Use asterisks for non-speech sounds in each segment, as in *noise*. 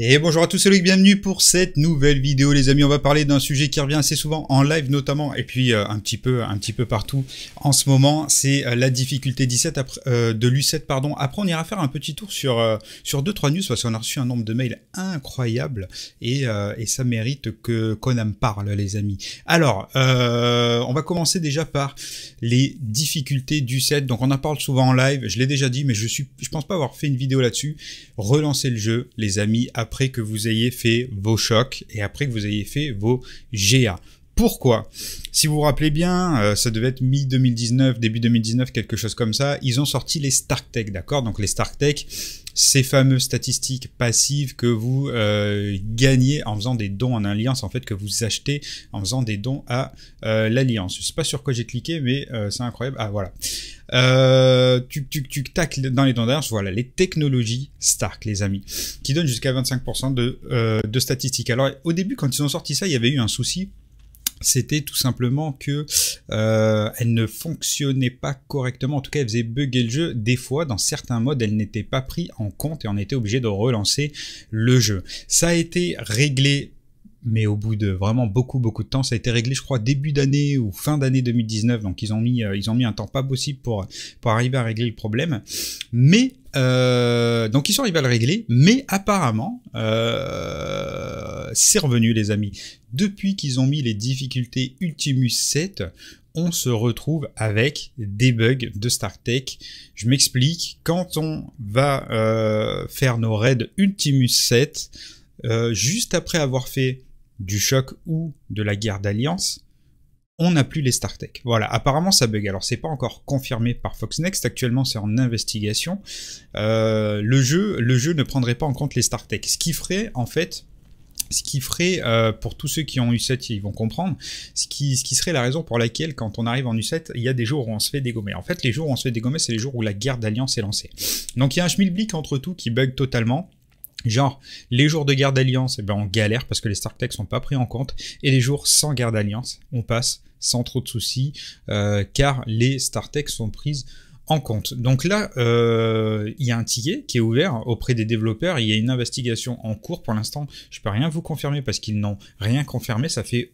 Et bonjour à tous, et bienvenue pour cette nouvelle vidéo les amis. On va parler d'un sujet qui revient assez souvent en live notamment et puis euh, un petit peu un petit peu partout en ce moment, c'est euh, la difficulté 17 après, euh, de l'U7 pardon. Après on ira faire un petit tour sur sur 2 3 news parce qu'on a reçu un nombre de mails incroyable et, ça mérite que qu'on parle les amis. Alors, on va commencer déjà par les difficultés du 7. Donc on en parle souvent en live, je l'ai déjà dit mais je suis je pense pas avoir fait une vidéo là-dessus. Relancer le jeu les amis après que vous ayez fait vos chocs et après que vous ayez fait vos GA. Pourquoi Si vous vous rappelez bien, euh, ça devait être mi-2019, début 2019, quelque chose comme ça. Ils ont sorti les Tech, d'accord Donc les Tech, ces fameuses statistiques passives que vous euh, gagnez en faisant des dons en alliance, en fait, que vous achetez en faisant des dons à euh, l'alliance. Je sais pas sur quoi j'ai cliqué, mais c'est incroyable. Ah, voilà. Euh, tuc, tu tac, dans les dons voilà, les technologies Stark, les amis, qui donnent jusqu'à 25% de, de statistiques. Alors, au début, quand ils ont sorti ça, il y avait eu un souci c'était tout simplement que euh, elle ne fonctionnait pas correctement. En tout cas, elle faisait bugger le jeu. Des fois, dans certains modes, elle n'était pas prise en compte et on était obligé de relancer le jeu. Ça a été réglé mais au bout de vraiment beaucoup beaucoup de temps, ça a été réglé je crois début d'année ou fin d'année 2019, donc ils ont mis euh, ils ont mis un temps pas possible pour pour arriver à régler le problème. Mais euh, donc ils sont arrivés à le régler, mais apparemment euh, c'est revenu les amis. Depuis qu'ils ont mis les difficultés Ultimus 7, on se retrouve avec des bugs de StarTech. Je m'explique, quand on va faire nos raids Ultimus 7, juste après avoir fait du choc ou de la guerre d'alliance, on n'a plus les StarTech. Voilà, apparemment ça bug. Alors c'est pas encore confirmé par Fox Next, actuellement c'est en investigation. Euh, le, jeu, le jeu ne prendrait pas en compte les StarTech, ce qui ferait en fait ce qui ferait, euh, pour tous ceux qui ont U7, ils vont comprendre, ce qui, ce qui serait la raison pour laquelle, quand on arrive en U7, il y a des jours où on se fait dégommer. En fait, les jours où on se fait dégommer, c'est les jours où la guerre d'alliance est lancée. Donc il y a un schmilblick entre tout qui bug totalement. Genre, les jours de guerre d'alliance eh ben on galère parce que les startechs sont pas pris en compte. Et les jours sans guerre d'alliance on passe sans trop de soucis, euh, car les startechs sont prises en compte. Donc là, euh, il y a un ticket qui est ouvert auprès des développeurs. Il y a une investigation en cours. Pour l'instant, je peux rien vous confirmer parce qu'ils n'ont rien confirmé. Ça fait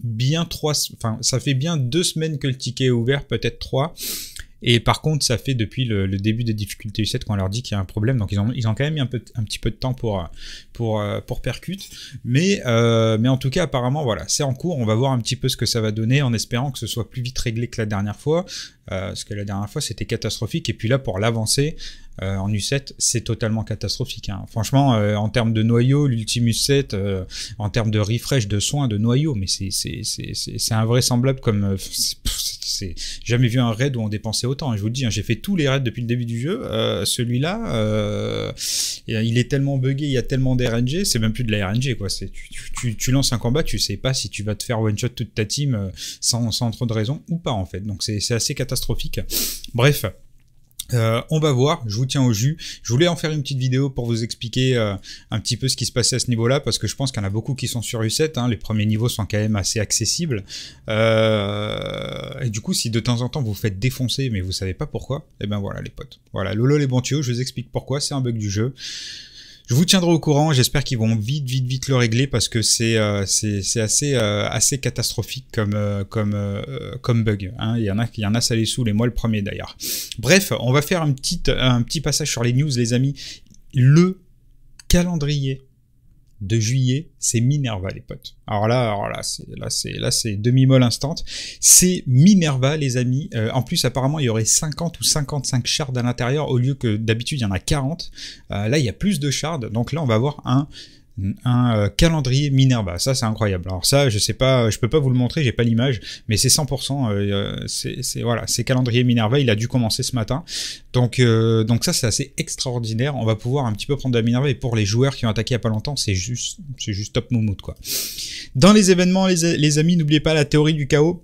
bien trois, enfin, ça fait bien deux semaines que le ticket est ouvert, peut-être trois. Et par contre, ça fait depuis le, début des difficultés U7 qu'on leur dit qu'il y a un problème. Donc ils ont, ils ont quand même mis un, peu, un petit peu de temps pour, pour, euh, pour percute. Mais, euh, mais en tout cas, apparemment, voilà, c'est en cours. On va voir un petit peu ce que ça va donner en espérant que ce soit plus vite réglé que la dernière fois. Euh, parce que la dernière fois, c'était catastrophique. Et puis là, pour l'avancée, en U7, c'est totalement catastrophique. Hein. Franchement, en termes de noyau, l'Ultimus 7, en termes de refresh, de soins, de noyau, mais c'est invraisemblable comme j'ai jamais vu un raid où on dépensait autant. je vous dis, hein, j'ai fait tous les raids depuis le début du jeu. Euh, celui-là, euh, euh, il est tellement buggé, il y a tellement d'RNG, c'est même plus de la RNG quoi. Tu, tu, lances un combat, tu sais pas si tu vas te faire one shot toute ta team sans, sans trop de raison ou pas en fait. Donc c'est assez catastrophique. Bref. Euh, on va voir, je vous tiens au jus. Je voulais en faire une petite vidéo pour vous expliquer euh, un petit peu ce qui se passait à ce niveau-là, parce que je pense qu'il y en a beaucoup qui sont sur U7. Hein. les premiers niveaux sont quand même assez accessibles. Euh, et du coup, si de temps en temps vous faites défoncer, mais vous savez pas pourquoi, et eh ben voilà les potes. Voilà, Lolo les bantueux, je vous explique pourquoi, c'est un bug du jeu je vous tiendrai au courant. J'espère qu'ils vont vite, vite, vite le régler parce que c'est euh, c'est assez euh, assez catastrophique comme euh, comme comme bug. Hein. Il y en a il y en a ça les sous, les moi le premier d'ailleurs. Bref, on va faire un petit un petit passage sur les news, les amis. Le calendrier de juillet, c'est Minerva les potes. Alors là, là, c'est là c'est là c'est demi molle instant. C'est Minerva les amis. Euh, en plus apparemment il y aurait 50 ou 55 shards à l'intérieur au lieu que d'habitude il y en a 40. Euh, là il y a plus de shards. Donc là on va avoir un un euh, calendrier Minerva. Ça, c'est incroyable. Alors ça, je sais pas, je peux pas vous le montrer, j'ai pas l'image, mais c'est 100%. Euh, euh, c'est voilà, c'est calendrier Minerva. Il a dû commencer ce matin. Donc donc ça, c'est assez extraordinaire. On va pouvoir un petit peu prendre de la Minerva. Et pour les joueurs qui ont attaqué il y a pas longtemps, c'est juste c'est juste top moumout quoi. Dans les événements, les amis, n'oubliez pas la théorie du chaos.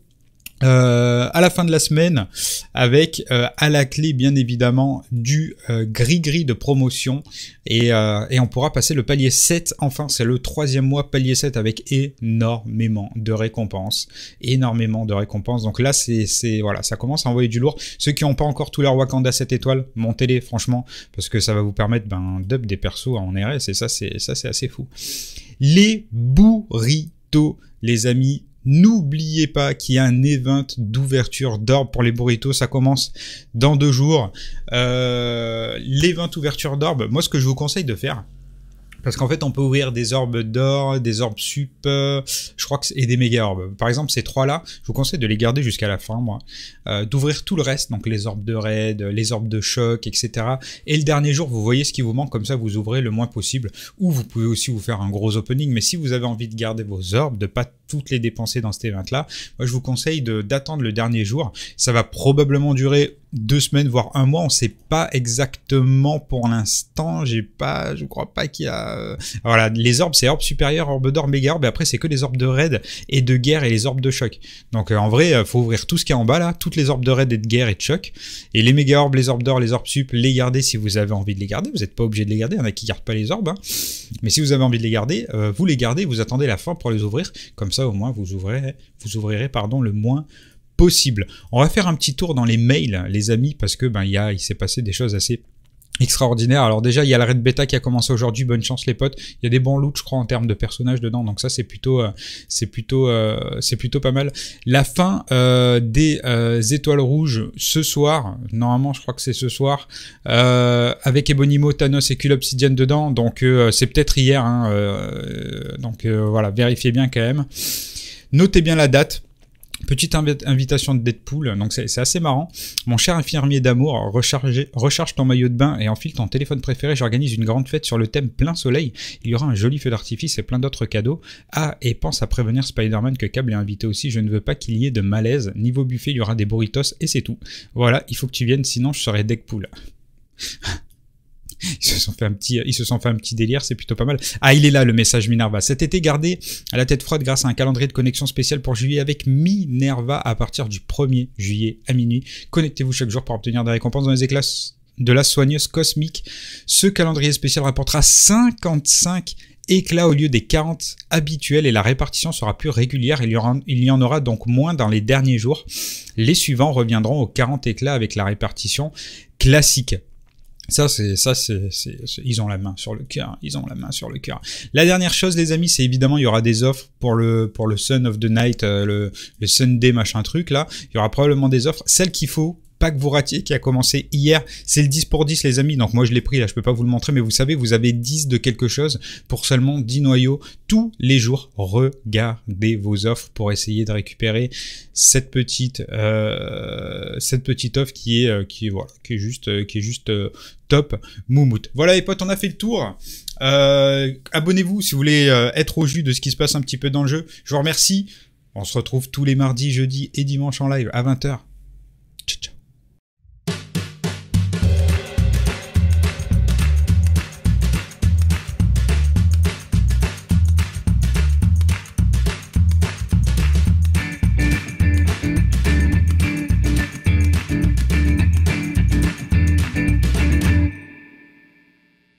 Euh, à la fin de la semaine, avec euh, à la clé bien évidemment du euh, gris-gris de promotion et, et, on pourra passer le palier 7. Enfin, c'est le troisième mois palier 7 avec énormément de récompenses, énormément de récompenses. Donc là, c'est voilà, ça commence à envoyer du lourd. Ceux qui n'ont pas encore tous leur Wakanda 7 étoiles, montez-les franchement parce que ça va vous permettre ben, d'up des persos en RS et ça, c'est ça, c'est assez fou. Les bourritos, les amis, N'oubliez pas qu'il y a un event d'ouverture d'orbe pour les burritos. Ça commence dans deux jours. Euh, L'event ouverture d'orbe, moi, ce que je vous conseille de faire, parce qu'en fait, on peut ouvrir des orbes d'or, des orbes sup, euh, je crois que et des méga orbes. Par exemple, ces trois-là, je vous conseille de les garder jusqu'à la fin, moi. Euh, d'ouvrir tout le reste, donc les orbes de raid, les orbes de choc, etc. Et le dernier jour, vous voyez ce qui vous manque, comme ça vous ouvrez le moins possible. Ou vous pouvez aussi vous faire un gros opening, mais si vous avez envie de garder vos orbes, de pas toutes les dépenser dans cet event-là, moi je vous conseille d'attendre le dernier jour. Ça va probablement durer deux semaines, voire un mois. On ne sait pas exactement pour l'instant. J'ai pas, je crois pas qu'il y a. Euh, voilà, les orbes, c'est orbes supérieurs, orbes d'or, méga orbes. après, c'est que les orbes de raid et de guerre et les orbes de choc. Donc, euh, en vrai, euh, faut ouvrir tout ce qu'il y en bas là, toutes les orbes de raid et de guerre et de choc. Et les méga orbes, les orbes d'or, les orbes sup, les garder si vous avez envie de les garder. Vous n'êtes pas obligé de les garder. Il y en a qui gardent pas les orbes. Hein. Mais si vous avez envie de les garder, vous les gardez. Vous attendez la fin pour les ouvrir. Comme ça, au moins, vous ouvrirez, vous ouvrirez pardon, le moins possible. On va faire un petit tour dans les mails, les amis, parce que ben, y a, il s'est passé des choses assez extraordinaires. Alors déjà, il y a la red bêta qui a commencé aujourd'hui. Bonne chance les potes. Il y a des bons loots, je crois, en termes de personnages dedans. Donc ça, c'est plutôt, euh, c'est plutôt, euh, c'est plutôt pas mal. La fin euh, des étoiles rouges ce soir. Normalement, je crois que c'est ce soir. avec Ebonimo, Thanos et Cul obsidienne dedans. Donc c'est peut-être hier. Hein, donc voilà, vérifiez bien quand même. Notez bien la date. Petite invitation de Deadpool, donc c'est assez marrant. Mon cher infirmier d'amour, recharge ton maillot de bain et enfile ton téléphone préféré. J'organise une grande fête sur le thème plein soleil. Il y aura un joli feu d'artifice et plein d'autres cadeaux. Ah, et pense à prévenir Spider-Man que Cable est invité aussi. Je ne veux pas qu'il y ait de malaise. Niveau buffet, il y aura des burritos et c'est tout. Voilà, il faut que tu viennes, sinon je serai Deadpool. *laughs* ils se sont fait un petit, délire, c'est plutôt pas mal. Ah, il est là le message Minerva. Cet été gardé à la tête froide grâce à un calendrier de connexion spécial pour juillet avec Minerva à partir du 1er juillet à minuit. Connectez-vous chaque jour pour obtenir des récompenses dans les éclats de la soigneuse cosmique. Ce calendrier spécial rapportera 55 éclats au lieu des 40 habituels et la répartition sera plus régulière. il y en aura donc moins dans les derniers jours. Les suivants reviendront aux 40 éclats avec la répartition classique. Ça, c'est, ça, c'est, ils ont la main sur le cœur. Ils ont la main sur le cœur. La dernière chose, les amis, c'est évidemment, il y aura des offres pour le, pour le Sun of the Night, euh, le, Sunday machin truc là. Il y aura probablement des offres. Celles qu'il faut pack Vouratier qui a commencé hier. C'est le 10 pour 10 les amis, donc moi je l'ai pris là, je peux pas vous le montrer, mais vous savez, vous avez 10 de quelque chose pour seulement 10 noyaux tous les jours. Regardez vos offres pour essayer de récupérer cette petite, euh, cette petite offre qui est, euh, qui qui est juste, euh, qui est juste top moumout. Voilà les potes, on a fait le tour. Abonnez-vous si vous voulez être au jus de ce qui se passe un petit peu dans le jeu. Je vous remercie. On se retrouve tous les mardis, jeudis et dimanches en live à 20h.